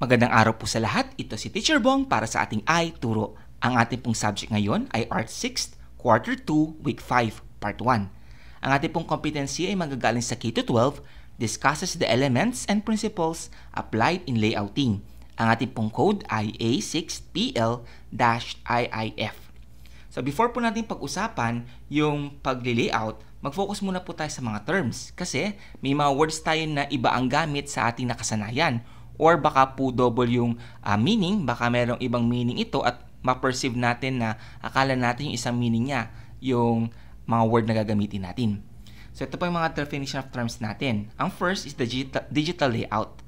Magandang araw po sa lahat. Ito si Teacher Bong para sa ating I Turo. Ang ating pong subject ngayon ay Art 6, th Quarter 2, Week 5, Part 1. Ang ating pong competency ay magagaling sa K-12, discusses the elements and principles applied in layouting. Ang ating pong code ay A6PL-IIF. So before po natin pag-usapan yung pag-layout, mag-focus muna po tayo sa mga terms kasi may mga words tayo na iba ang gamit sa ating nakasanayan or baka po double yung uh, meaning, baka merong ibang meaning ito at ma-perceive natin na akala natin yung isang meaning niya yung mga word na gagamitin natin. So ito po yung mga definition of terms natin. Ang first is the digital, digital layout.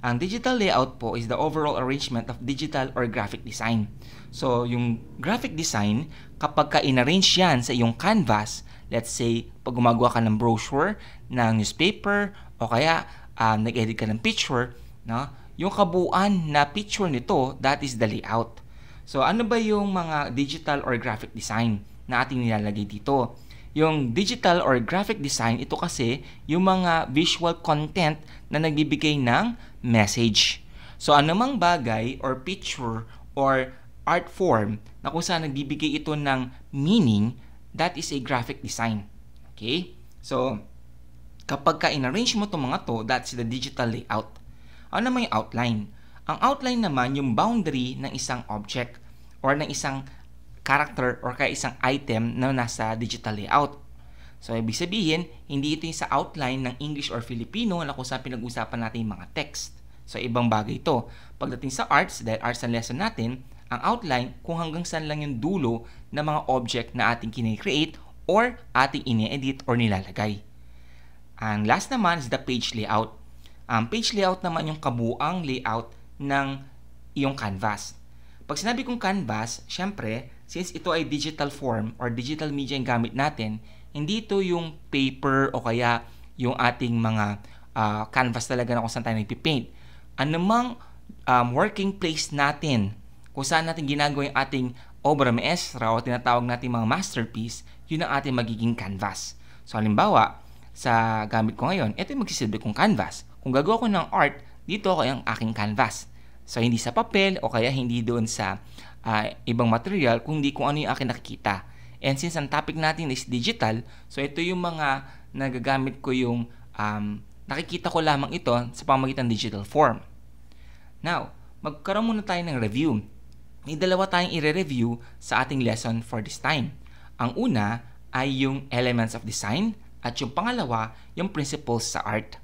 Ang digital layout po is the overall arrangement of digital or graphic design. So, yung graphic design, kapag ka inarrange yan sa iyong canvas, let's say, pag gumagawa ka ng brochure, ng newspaper, o kaya uh, nag-edit ka ng picture, No? Yung kabuuan na picture nito, that is the layout. So ano ba yung mga digital or graphic design na ating nilalagay dito? Yung digital or graphic design, ito kasi yung mga visual content na nagbibigay ng message. So anumang bagay or picture or art form na kung saan nagbibigay ito ng meaning, that is a graphic design. Okay? So, kapag ka-arrange mo itong mga to, that's the digital layout. Ano naman yung outline? Ang outline naman yung boundary ng isang object or ng isang character or kaya isang item na nasa digital layout. So, ibig sabihin, hindi ito yung sa outline ng English or Filipino na kung saan pinag-usapan natin yung mga text. So, ibang bagay ito. Pagdating sa arts, dahil arts ang lesson natin, ang outline kung hanggang saan lang yung dulo ng mga object na ating kine-create or ating ini-edit or nilalagay. Ang last naman is the page layout. Um, page layout naman yung kabuang layout ng iyong canvas. Pag sinabi kong canvas, syempre, since ito ay digital form or digital media yung gamit natin, hindi ito yung paper o kaya yung ating mga uh, canvas talaga na kung saan tayo nagpipaint. Anumang um, working place natin, kung saan natin ginagawa yung ating obra maestra o tinatawag natin mga masterpiece, yun ang ating magiging canvas. So halimbawa, sa gamit ko ngayon, ito yung magsisilbi kong canvas. Kung gagawa ko ng art, dito ako ang aking canvas. So, hindi sa papel o kaya hindi doon sa uh, ibang material, kundi kung ano yung akin nakikita. And since ang topic natin is digital, so ito yung mga nagagamit ko yung um, nakikita ko lamang ito sa pamagitan digital form. Now, magkaroon muna tayo ng review. May dalawa tayong i-review sa ating lesson for this time. Ang una ay yung elements of design at yung pangalawa, yung principles sa art.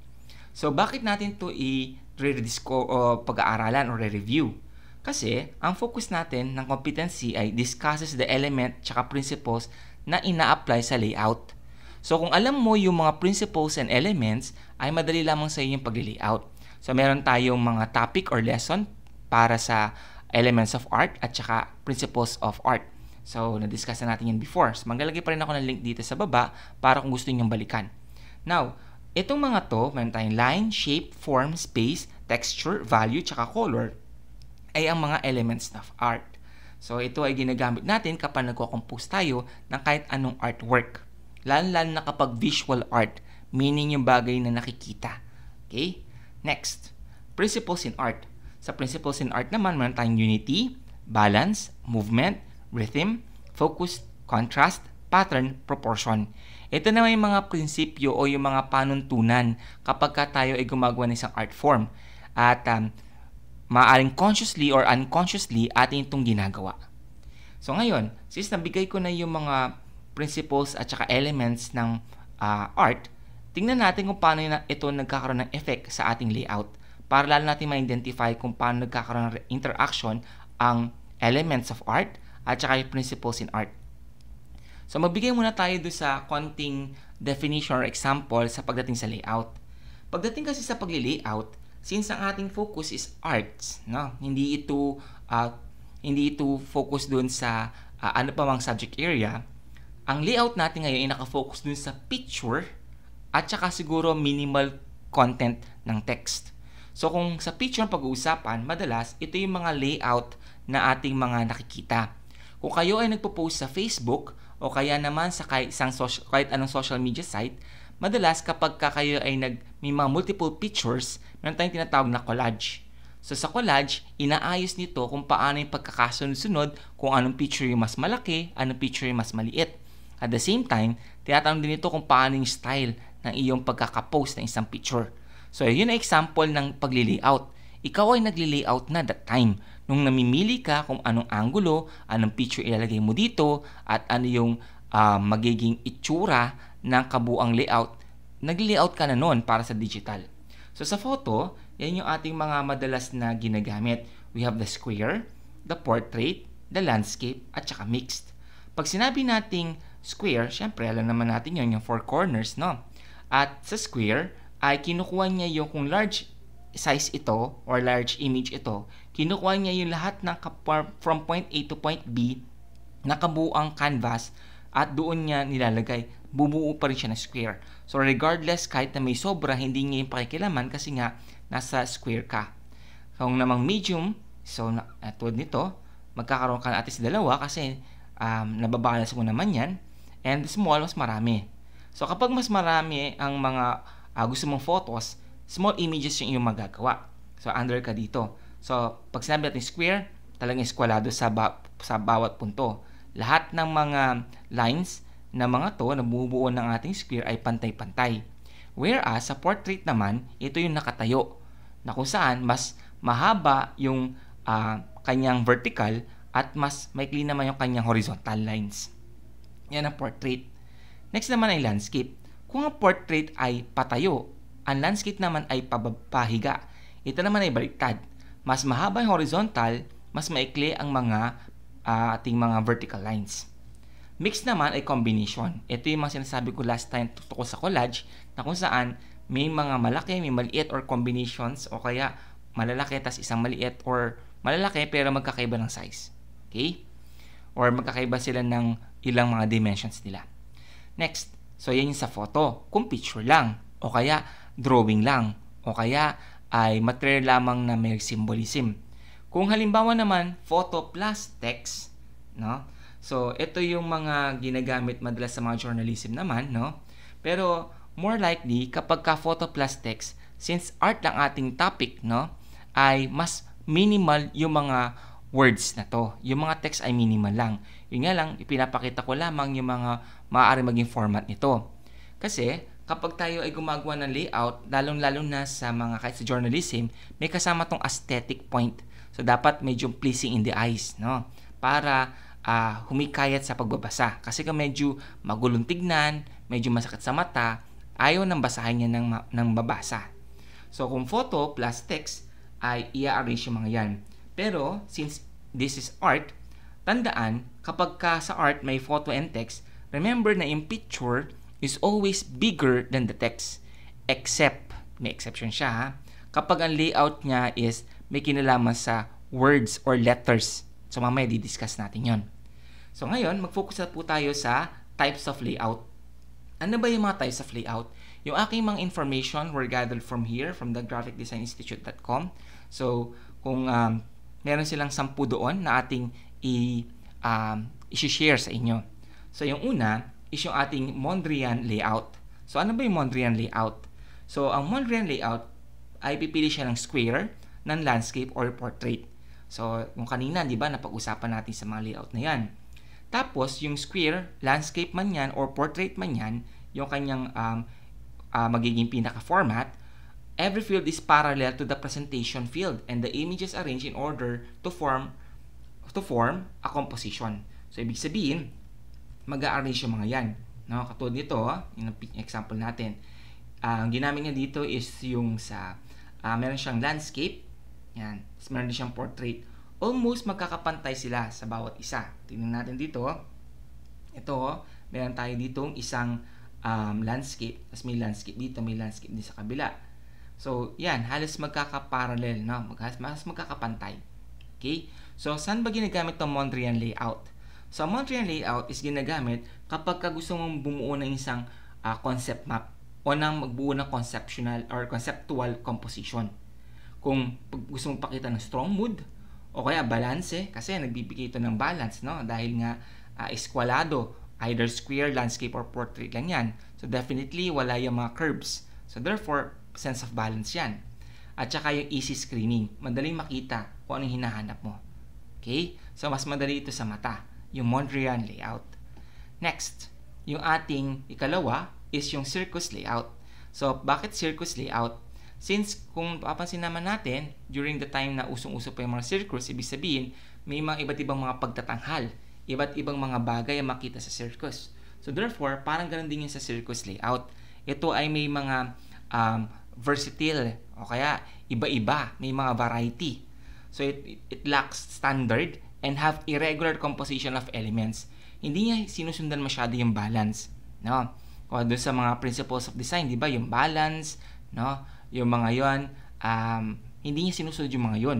So bakit natin to i-rediscover o pag-aaralan or re-review? Kasi ang focus natin ng competency ay discusses the element tsaka principles na ina-apply sa layout. So kung alam mo yung mga principles and elements ay madali lamang sa iyo pag layout So meron tayong mga topic or lesson para sa elements of art at saka principles of art. So na-discuss na natin yan before. So maglalagay pa rin ako ng link dito sa baba para kung gusto ninyong balikan. Now, Itong mga to, meron tayong line, shape, form, space, texture, value, tsaka color, ay ang mga elements of art. So ito ay ginagamit natin kapag nagko-compose tayo ng kahit anong artwork. Lalo-lalo na kapag visual art, meaning yung bagay na nakikita. Okay? Next, principles in art. Sa principles in art naman, meron tayong unity, balance, movement, rhythm, focus, contrast, pattern, proportion. Ito naman yung mga prinsipyo o yung mga panuntunan kapag ka tayo ay gumagawa ng isang art form. At um, maaaring consciously or unconsciously atin itong ginagawa. So ngayon, since nabigay ko na yung mga principles at saka elements ng uh, art, tingnan natin kung paano ito nagkakaroon ng effect sa ating layout para lalo natin ma-identify kung paano nagkakaroon ng interaction ang elements of art at saka yung principles in art So magbigay muna tayo do sa konting definition or example sa pagdating sa layout. Pagdating kasi sa pagli-layout, since ang ating focus is arts, no? Hindi ito uh, hindi ito focus doon sa uh, ano pa mang subject area. Ang layout natin ngayon ay naka-focus doon sa picture at saka siguro minimal content ng text. So kung sa picture ang pag-uusapan, madalas ito yung mga layout na ating mga nakikita. Kung kayo ay nagpo-post sa Facebook, o kaya naman sa kahit, isang social, kahit anong social media site, madalas kapag ka kayo ay nag, may mga multiple pictures, meron tayong tinatawag na collage. So sa collage, inaayos nito kung paano yung pagkakasunod-sunod, kung anong picture yung mas malaki, anong picture yung mas maliit. At the same time, tinatanong din ito kung paano yung style ng iyong pagkakapost ng isang picture. So yun ang example ng pagli-layout. Ikaw ay nagli-layout na that time nung namimili ka kung anong angulo, anong picture ilalagay mo dito, at ano yung uh, magiging itsura ng kabuang layout, nag-layout ka na noon para sa digital. So sa photo, yan yung ating mga madalas na ginagamit. We have the square, the portrait, the landscape, at saka mixed. Pag sinabi nating square, syempre alam naman natin yun, yung four corners, no? At sa square, ay kinukuha niya yung kung large size ito or large image ito, kinukuha niya yung lahat ng from point A to point B na kabuuang canvas at doon niya nilalagay. bubuo pa rin siya ng square. So regardless, kahit na may sobra, hindi niya yung pakikilaman kasi nga nasa square ka. Kung namang medium, so na, nito, magkakaroon ka na atis dalawa kasi um, nababalance mo naman yan. And small, mas marami. So kapag mas marami ang mga uh, gusto mong photos, small images yung iyong magagawa. So, under ka dito. So, pag sinabi natin square, talagang eskwalado sa, ba sa bawat punto. Lahat ng mga lines na mga to na bumubuo ng ating square ay pantay-pantay. Whereas, sa portrait naman, ito yung nakatayo na kung saan mas mahaba yung uh, kanyang vertical at mas maikli naman yung kanyang horizontal lines. Yan ang portrait. Next naman ay landscape. Kung ang portrait ay patayo ang landscape naman ay pababahiga. Ito naman ay baliktad. Mas mahaba yung horizontal, mas maikli ang mga uh, ating mga vertical lines. Mix naman ay combination. Ito yung mga sinasabi ko last time tungkol sa collage na kung saan may mga malaki, may maliit or combinations o kaya malalaki tas isang maliit or malalaki pero magkakaiba ng size. Okay? Or magkakaiba sila ng ilang mga dimensions nila. Next, so yan yung sa photo, kung picture lang o kaya drawing lang o kaya ay material lamang na may symbolism. Kung halimbawa naman, photo plus text, no? So, ito yung mga ginagamit madalas sa mga journalism naman, no? Pero, more likely, kapag ka photo plus text, since art lang ating topic, no? Ay mas minimal yung mga words na to. Yung mga text ay minimal lang. Yun nga lang, ipinapakita ko lamang yung mga maaari maging format nito. Kasi, kapag tayo ay gumagawa ng layout, lalong-lalo na sa mga kahit sa journalism, may kasama tong aesthetic point. So, dapat medyo pleasing in the eyes, no? Para uh, humikayat sa pagbabasa. Kasi kung medyo magulong tignan, medyo masakit sa mata, ayaw nang basahin niya ng, ng babasa. So, kung photo plus text, ay i-arrange yung mga yan. Pero, since this is art, tandaan, kapag ka sa art may photo and text, remember na in picture, is always bigger than the text. Except, may exception siya ha, kapag ang layout niya is may kinalaman sa words or letters. So mamaya di-discuss natin yon. So ngayon, mag-focus na po tayo sa types of layout. Ano ba yung mga types of layout? Yung aking mga information were gathered from here, from the graphicdesigninstitute.com. So, kung um, meron silang sampu doon na ating i, um, i-share sa inyo. So, yung una, is yung ating Mondrian layout. So, ano ba yung Mondrian layout? So, ang Mondrian layout ay pipili siya ng square, ng landscape, or portrait. So, kung kanina, di ba, napag-usapan natin sa mga layout na yan. Tapos, yung square, landscape man yan, or portrait man yan, yung kanyang um, uh, magiging pinaka-format, every field is parallel to the presentation field and the images arranged in order to form to form a composition. So, ibig sabihin, mag-a-arrange yung mga yan. No? Katulad nito, ah, yung example natin. Uh, ang ginamit niya dito is yung sa, uh, meron siyang landscape, yan, meron din siyang portrait. Almost magkakapantay sila sa bawat isa. Tingnan natin dito, ito, meron tayo ditong isang um, landscape, tapos may landscape dito, may landscape din sa kabila. So, yan, halos magkakaparallel, no? Mag halos magkakapantay. Okay? So, saan ba ginagamit itong Mondrian layout? Symmetrian layout is ginagamit kapag ka gusto mong bumuo ng isang uh, concept map o nang magbuo ng conceptual or conceptual composition. Kung gusto mong pakita ng strong mood o kaya balance eh, kasi nagbibigay ito ng balance no dahil nga uh, eskwalado either square, landscape, or portrait lang yan. So definitely wala yung mga curves. So therefore, sense of balance yan. At saka yung easy screening, madaling makita kung anong hinahanap mo. Okay? So mas madali ito sa mata yung Mondrian layout. Next, yung ating ikalawa is yung circus layout. So, bakit circus layout? Since kung papansin naman natin, during the time na usong-uso pa yung mga circus, ibig sabihin, may mga iba't ibang mga pagtatanghal, iba't ibang mga bagay ang makita sa circus. So therefore, parang ganun din yung sa circus layout. Ito ay may mga um, versatile o kaya iba-iba, may mga variety. So it, it, it lacks standard and have irregular composition of elements. Hindi niya sinusundan masyado yung balance, no? O doon sa mga principles of design, 'di ba? Yung balance, no? Yung mga 'yon, um, hindi niya sinusunod yung mga 'yon.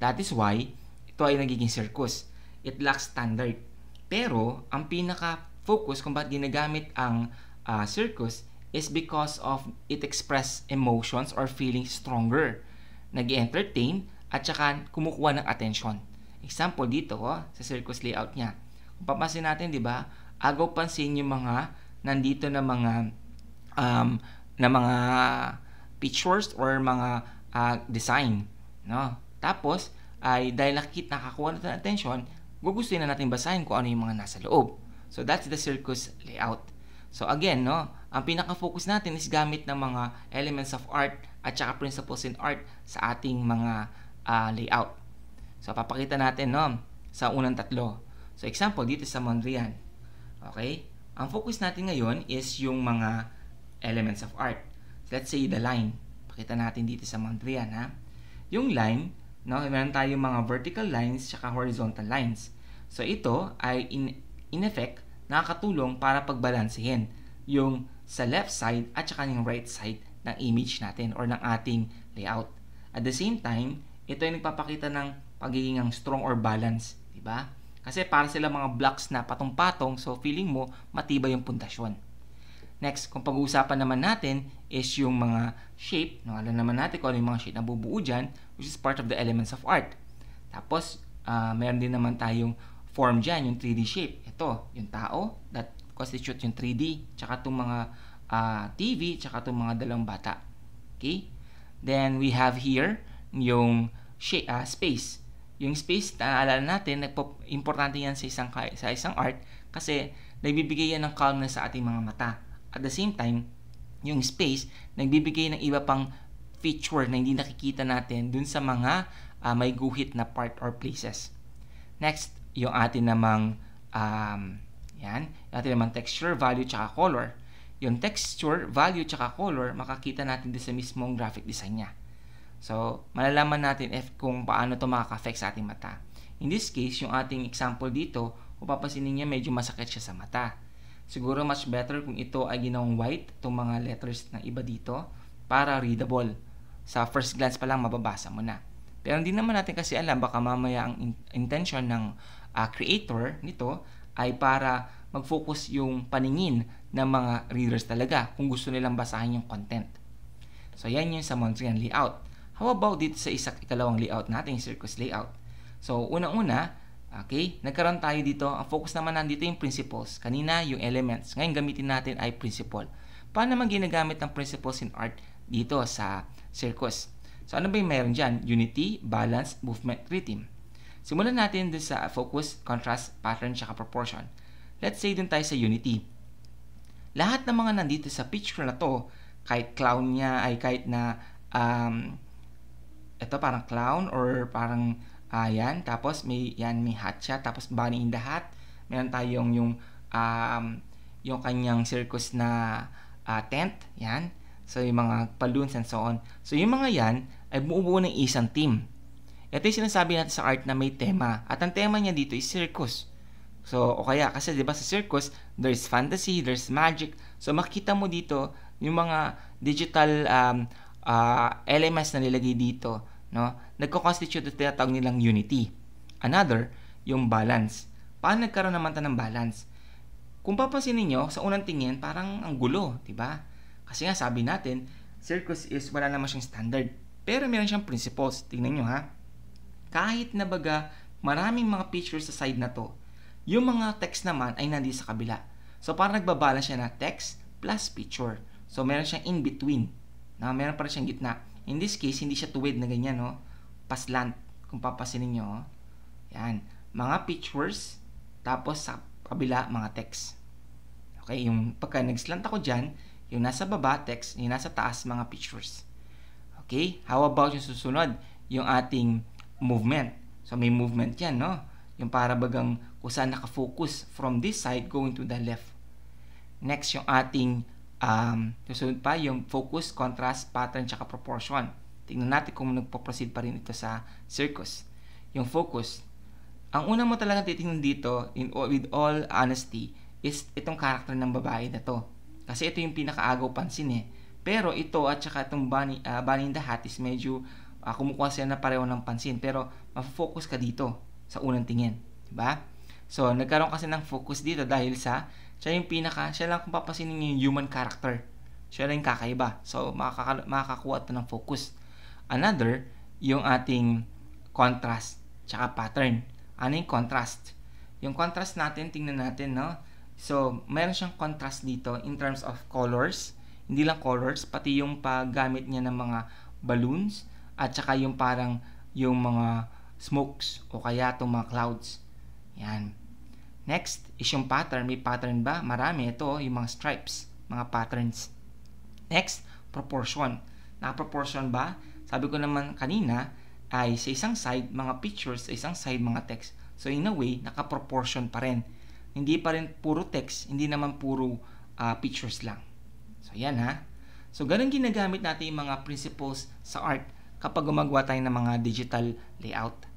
That is why ito ay nagiging circus. It lacks standard. Pero ang pinaka focus kung bakit ginagamit ang uh, circus is because of it express emotions or feelings stronger. nag entertain at saka kumukuha ng attention. Example dito, ko oh, sa circus layout niya. Kung papansin natin, di ba, agaw pansin yung mga nandito na mga um, na mga pictures or mga uh, design. No? Tapos, ay dahil nakikita, nakakuha natin ng attention, gugustuhin na natin basahin kung ano yung mga nasa loob. So, that's the circus layout. So, again, no, ang pinaka-focus natin is gamit ng mga elements of art at saka principles in art sa ating mga uh, layout. So, papakita natin no, sa unang tatlo. So, example dito sa Mondrian. Okay? Ang focus natin ngayon is yung mga elements of art. So, let's say the line. Pakita natin dito sa Mondrian. Ha? Yung line, no, meron tayong mga vertical lines at horizontal lines. So, ito ay in, in effect, nakakatulong para pagbalansehin yung sa left side at saka yung right side ng image natin or ng ating layout. At the same time, ito ay nagpapakita ng pagiging ang strong or balance, 'di ba? Kasi para sila mga blocks na patong-patong, so feeling mo matibay yung pundasyon. Next, kung pag-uusapan naman natin is yung mga shape. No, alam naman natin kung ano yung mga shape na bubuo dyan, which is part of the elements of art. Tapos, uh, meron din naman tayong form dyan, yung 3D shape. Ito, yung tao, that constitute yung 3D, tsaka itong mga uh, ah, TV, tsaka itong mga dalang bata. Okay? Then, we have here yung shape, uh, space yung space, naalala natin, nagpo, importante yan sa isang, sa isang art kasi nagbibigay yan ng calm sa ating mga mata. At the same time, yung space, nagbibigay ng iba pang feature na hindi nakikita natin dun sa mga uh, may guhit na part or places. Next, yung atin namang um, yan, yung atin namang texture, value, tsaka color. Yung texture, value, tsaka color, makakita natin din sa mismong graphic design niya. So, malalaman natin if kung paano to makaka-affect sa ating mata. In this case, yung ating example dito, kung mapapansin niya medyo masakit siya sa mata. Siguro much better kung ito ay ginawang white, itong mga letters na iba dito, para readable. Sa first glance pa lang, mababasa mo na. Pero hindi naman natin kasi alam, baka mamaya ang in- intention ng uh, creator nito ay para mag-focus yung paningin ng mga readers talaga kung gusto nilang basahin yung content. So, yan yung sa Mondrian layout. How about dito sa isa ikalawang layout natin, circus layout? So, unang-una, okay, nagkaroon tayo dito. Ang focus naman nandito yung principles. Kanina, yung elements. Ngayon, gamitin natin ay principle. Paano naman ginagamit ang principles in art dito sa circus? So, ano ba yung meron dyan? Unity, balance, movement, rhythm. Simulan natin dun sa focus, contrast, pattern, tsaka proportion. Let's say dun tayo sa unity. Lahat ng mga nandito sa picture na to, kahit clown niya, ay kahit na um, ito parang clown or parang uh, yan. Tapos may yan may hat siya. Tapos bunny in the hat. Meron tayong yung um, yung kanyang circus na uh, tent. Yan. So yung mga balloons and so on. So yung mga yan ay bumubuo ng isang team. Ito yung sinasabi natin sa art na may tema. At ang tema niya dito is circus. So, o kaya, kasi di ba sa circus, there's fantasy, there's magic. So, makita mo dito yung mga digital um, uh, elements na nilagay dito no? Nagko-constitute ng tinatawag nilang unity. Another, yung balance. Paano nagkaroon naman tayo ng balance? Kung papansin niyo sa unang tingin, parang ang gulo, 'di ba? Kasi nga sabi natin, circus is wala naman siyang standard. Pero meron siyang principles. Tingnan nyo ha. Kahit na baga maraming mga pictures sa side na to, yung mga text naman ay nandito sa kabila. So parang nagbabalance siya na text plus picture. So meron siyang in between. Na meron pa rin siyang gitna. In this case, hindi siya tuwid na ganyan, no? Paslant, kung papasinin nyo. Oh. Yan. Mga pictures, tapos sa kabila, mga text. Okay, yung pagka nag-slant ako dyan, yung nasa baba, text, yung nasa taas, mga pictures. Okay, how about yung susunod? Yung ating movement. So, may movement yan, no? Yung para bagang kung saan nakafocus from this side going to the left. Next, yung ating Um, susunod pa yung focus, contrast, pattern, tsaka proportion. Tingnan natin kung nagpo-proceed pa rin ito sa circus. Yung focus, ang una mo talaga titingnan dito in, with all honesty is itong karakter ng babae na to. Kasi ito yung pinakaagaw pansin eh. Pero ito at saka itong Bunny, uh, ah, Bunny in the Hat is medyo uh, kumukuha sila na pareho ng pansin. Pero mafocus ka dito sa unang tingin. Diba? So, nagkaroon kasi ng focus dito dahil sa siya yung pinaka, siya lang kung papasinin niyo yung human character. Siya lang yung kakaiba. So, makaka, makakakuha ito ng focus. Another, yung ating contrast, tsaka pattern. Ano yung contrast? Yung contrast natin, tingnan natin, no? So, meron siyang contrast dito in terms of colors. Hindi lang colors, pati yung paggamit niya ng mga balloons at saka yung parang yung mga smokes o kaya itong mga clouds. Yan. Next is yung pattern. May pattern ba? Marami. Ito, yung mga stripes, mga patterns. Next, proportion. Naka-proportion ba? Sabi ko naman kanina, ay sa isang side, mga pictures, sa isang side, mga text. So in a way, naka-proportion pa rin. Hindi pa rin puro text, hindi naman puro uh, pictures lang. So yan ha. So ganun ginagamit natin yung mga principles sa art kapag gumagawa tayo ng mga digital layout.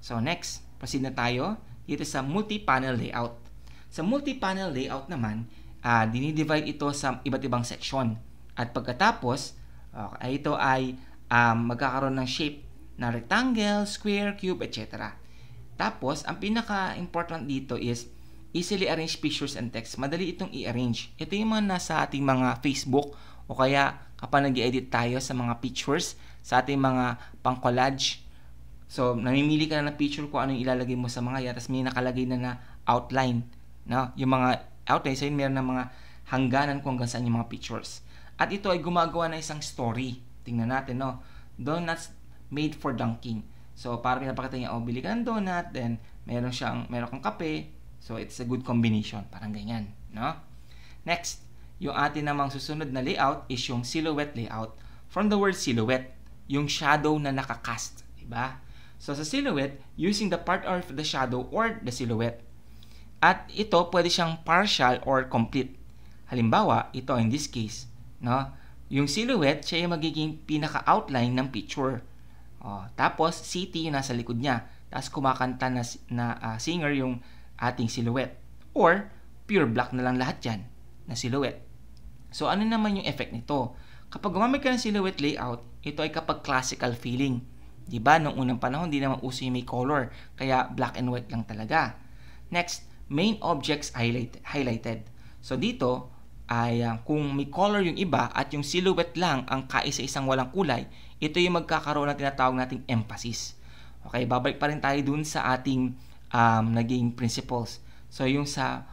So next, proceed na tayo dito sa multi-panel layout. Sa multi-panel layout naman, uh, dinidivide ito sa iba't ibang section. At pagkatapos, okay, ito ay um, magkakaroon ng shape na rectangle, square, cube, etc. Tapos, ang pinaka-important dito is easily arrange pictures and text. Madali itong i-arrange. Ito yung mga nasa ating mga Facebook o kaya kapag nag edit tayo sa mga pictures, sa ating mga pang-collage, So, namimili ka na ng picture kung ano yung ilalagay mo sa mga yan. Tapos may nakalagay na na outline. No? Yung mga outline, so yun meron ng mga hangganan kung hanggang saan yung mga pictures. At ito ay gumagawa ng isang story. Tingnan natin, no? Donuts made for dunking. So, para pinapakita niya, oh, bili ka ng donut, then meron siyang, meron kang kape. So, it's a good combination. Parang ganyan, no? Next, yung atin namang susunod na layout is yung silhouette layout. From the word silhouette, yung shadow na nakakast. Diba? So sa silhouette, using the part of the shadow or the silhouette. At ito pwede siyang partial or complete. Halimbawa, ito in this case, no? Yung silhouette, siya yung magiging pinaka-outline ng picture. Oh, tapos city yung nasa likod niya. Tapos kumakanta na, na uh, singer yung ating silhouette. Or pure black na lang lahat yan na silhouette. So ano naman yung effect nito? Kapag gumamit ka ng silhouette layout, ito ay kapag classical feeling 'Di ba? Nung unang panahon, hindi naman uso yung may color, kaya black and white lang talaga. Next, main objects highlight, highlighted. So dito ay uh, kung may color yung iba at yung silhouette lang ang kaisa-isang walang kulay, ito yung magkakaroon ng tinatawag nating emphasis. Okay, babalik pa rin tayo dun sa ating um, naging principles. So yung sa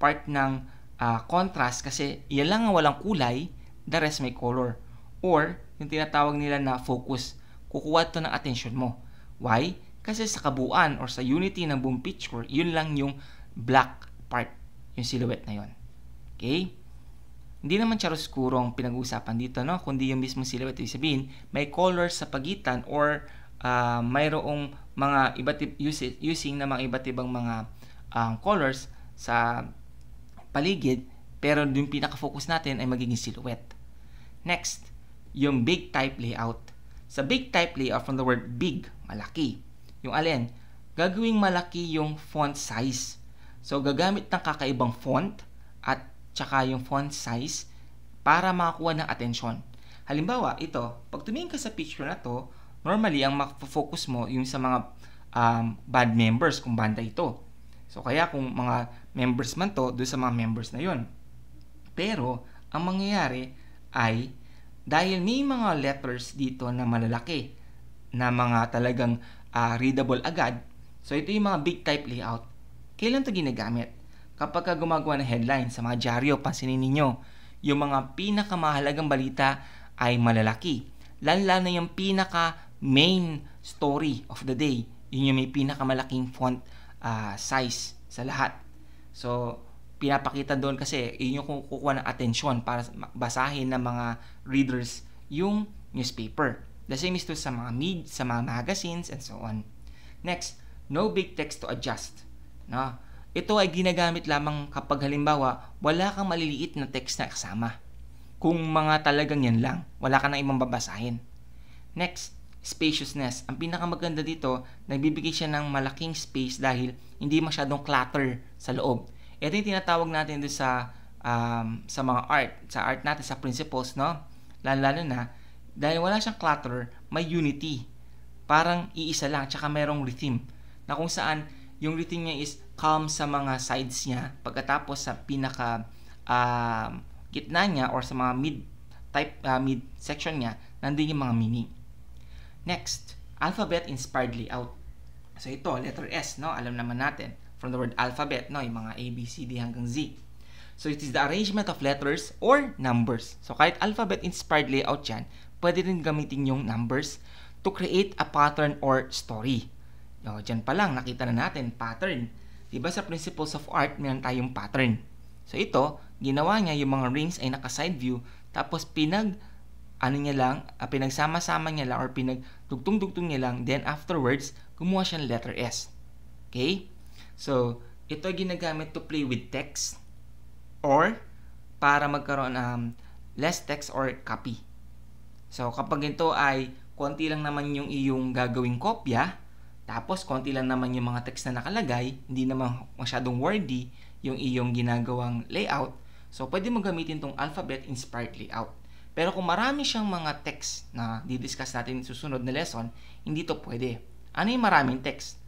part ng uh, contrast kasi yan lang ang walang kulay, the rest may color. Or yung tinatawag nila na focus kukuha ito ng attention mo. Why? Kasi sa kabuuan or sa unity ng buong picture, yun lang yung black part, yung silhouette na yun. Okay? Hindi naman chiaroscuro ang pinag-uusapan dito, no? kundi yung mismo silhouette. Ibig sabihin, may color sa pagitan or uh, mayroong mga iba't using, using na mga iba't ibang mga um, colors sa paligid pero yung pinaka-focus natin ay magiging silhouette. Next, yung big type layout. Sa big type layout from the word big, malaki. Yung alin? Gagawing malaki yung font size. So, gagamit ng kakaibang font at tsaka yung font size para makakuha ng atensyon. Halimbawa, ito, pag tumingin ka sa picture na to, normally, ang makafocus mo yung sa mga um, band members kung banda ito. So, kaya kung mga members man to, doon sa mga members na yon. Pero, ang mangyayari ay dahil may mga letters dito na malalaki na mga talagang uh, readable agad. So ito yung mga big type layout. Kailan to ginagamit? Kapag ka gumagawa ng headline sa mga dyaryo, pansinin ninyo, yung mga pinakamahalagang balita ay malalaki. Lalo na yung pinaka main story of the day. Yun yung may pinakamalaking font uh, size sa lahat. So, pinapakita doon kasi inyo kung kukuha ng atensyon para basahin ng mga readers yung newspaper. The same is to sa mga med, sa mga magazines and so on. Next, no big text to adjust. No? Ito ay ginagamit lamang kapag halimbawa wala kang maliliit na text na kasama. Kung mga talagang yan lang, wala ka nang ibang babasahin. Next, spaciousness. Ang pinakamaganda dito, nagbibigay siya ng malaking space dahil hindi masyadong clutter sa loob ito yung tinatawag natin doon sa, um, sa mga art, sa art natin, sa principles, no? Lalo-lalo na, dahil wala siyang clutter, may unity. Parang iisa lang, tsaka merong rhythm. Na kung saan, yung rhythm niya is calm sa mga sides niya, pagkatapos sa pinaka um, gitna niya or sa mga mid type uh, mid section niya, nandiyan yung mga mini Next, alphabet inspiredly out. So ito, letter S, no? Alam naman natin from the word alphabet, no? Yung mga A, B, C, D hanggang Z. So, it is the arrangement of letters or numbers. So, kahit alphabet-inspired layout yan, pwede rin gamitin yung numbers to create a pattern or story. No, dyan pa lang, nakita na natin, pattern. Diba sa principles of art, meron tayong pattern. So, ito, ginawa niya yung mga rings ay naka-side view, tapos pinag, ano niya lang, ah, pinagsama-sama niya lang or pinagdugtong-dugtong niya lang, then afterwards, gumawa siyang letter S. Okay? So, ito ay ginagamit to play with text or para magkaroon um, less text or copy. So, kapag ito ay konti lang naman yung iyong gagawing kopya, tapos konti lang naman yung mga text na nakalagay, hindi naman masyadong wordy yung iyong ginagawang layout, so pwede mo gamitin tong alphabet inspired layout. Pero kung marami siyang mga text na didiscuss natin susunod na lesson, hindi to pwede. Ano yung maraming text?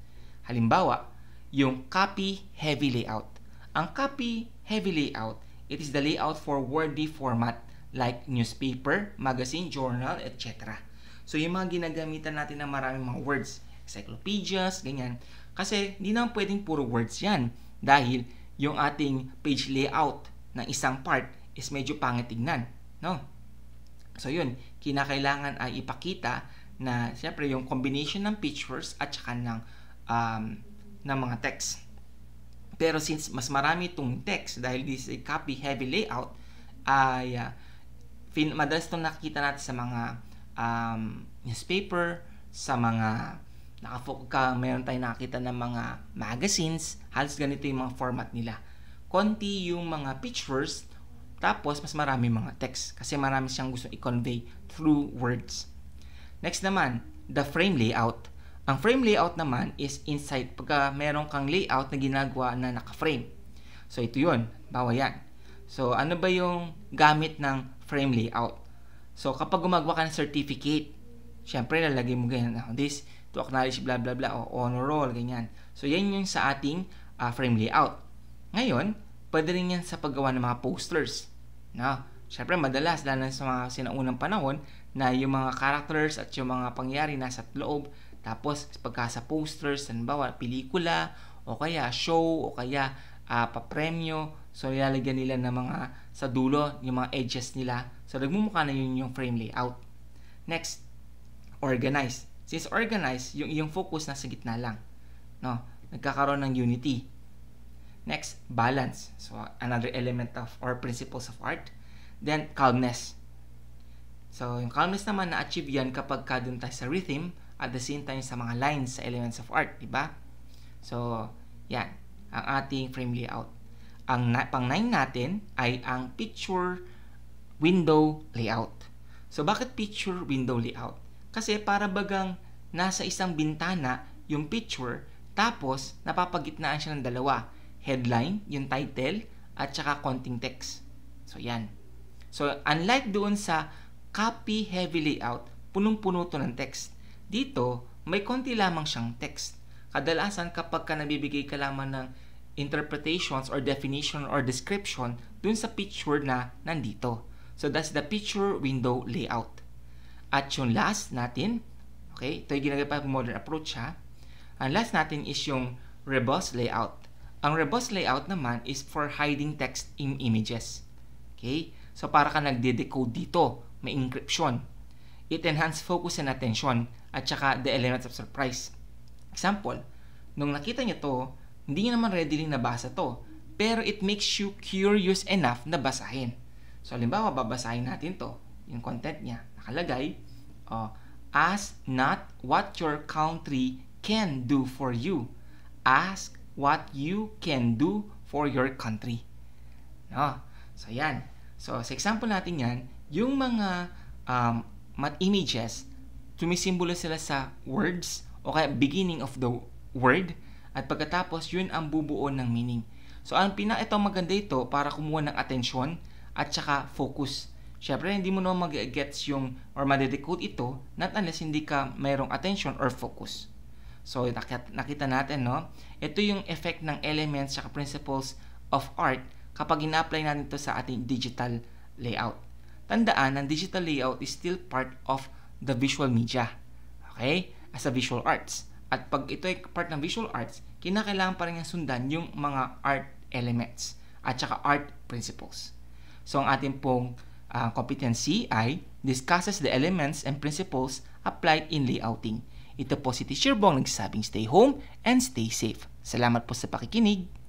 Halimbawa, yung copy heavy layout. Ang copy heavy layout, it is the layout for wordy format like newspaper, magazine, journal, etc. So, yung mga ginagamitan natin ng maraming mga words, encyclopedias, ganyan. Kasi, hindi naman pwedeng puro words yan. Dahil, yung ating page layout ng isang part is medyo pangit tignan. No? So, yun. Kinakailangan ay ipakita na, siyempre, yung combination ng pictures at saka ng um, ng mga text. Pero since mas marami itong text dahil this is a copy heavy layout, ay uh, fin- madalas itong nakikita natin sa mga um, newspaper, sa mga nakafocus ka, mayroon tayong nakita ng mga magazines, halos ganito yung mga format nila. Konti yung mga pictures, tapos mas marami mga text kasi marami siyang gusto i-convey through words. Next naman, the frame layout. Ang frame layout naman is inside pagka meron kang layout na ginagawa na naka-frame. So ito yun, bawa yan. So ano ba yung gamit ng frame layout? So kapag gumagawa ka ng certificate, syempre lalagay mo ganyan, ah, this to acknowledge blah blah blah o honor roll, ganyan. So yan yung sa ating uh, frame layout. Ngayon, pwede rin yan sa paggawa ng mga posters. No? Siyempre, madalas, lalo sa mga sinaunang panahon, na yung mga characters at yung mga pangyari nasa loob tapos, pagka sa posters, halimbawa, pelikula, o kaya show, o kaya uh, papremyo, so nilalagyan nila ng mga sa dulo, yung mga edges nila. So, nagmumukha na yun yung frame layout. Next, organize. Since organize, yung iyong focus nasa gitna lang. No? Nagkakaroon ng unity. Next, balance. So, another element of or principles of art. Then, calmness. So, yung calmness naman na-achieve yan kapag ka dun tayo sa rhythm at the same time sa mga lines sa elements of art, di ba? So, yan, ang ating frame layout. Ang na, pang 9 natin ay ang picture window layout. So, bakit picture window layout? Kasi para bagang nasa isang bintana yung picture, tapos napapagitnaan siya ng dalawa. Headline, yung title, at saka konting text. So, yan. So, unlike doon sa copy heavy layout, punong-puno to ng text. Dito, may konti lamang siyang text. Kadalasan kapag ka nabibigay ka lamang ng interpretations or definition or description dun sa picture na nandito. So that's the picture window layout. At yung last natin, okay, ito yung ginagawa pa modern approach ha. Ang last natin is yung reboss layout. Ang reboss layout naman is for hiding text in images. Okay? So para ka nagde-decode dito, may encryption. It enhances focus and attention at saka the elements of surprise. Example, nung nakita niyo to, hindi niya naman readily nabasa to, pero it makes you curious enough na basahin. So, halimbawa, babasahin natin to, yung content niya. Nakalagay, uh, ask not what your country can do for you. Ask what you can do for your country. No? So, yan. So, sa example natin yan, yung mga um, images sumisimbolo sila sa words o kaya beginning of the word at pagkatapos yun ang bubuo ng meaning. So ang pina ito maganda ito para kumuha ng attention at saka focus. Syempre hindi mo naman mag-gets yung or ma madedecode ito not unless hindi ka mayroong attention or focus. So nakita natin no, ito yung effect ng elements at principles of art kapag ina-apply natin ito sa ating digital layout. Tandaan, ang digital layout is still part of the visual media. Okay? As a visual arts. At pag ito ay part ng visual arts, kinakailangan pa rin niya sundan yung mga art elements at saka art principles. So, ang ating pong uh, competency ay discusses the elements and principles applied in layouting. Ito po si Teacher Bong nagsasabing stay home and stay safe. Salamat po sa pakikinig.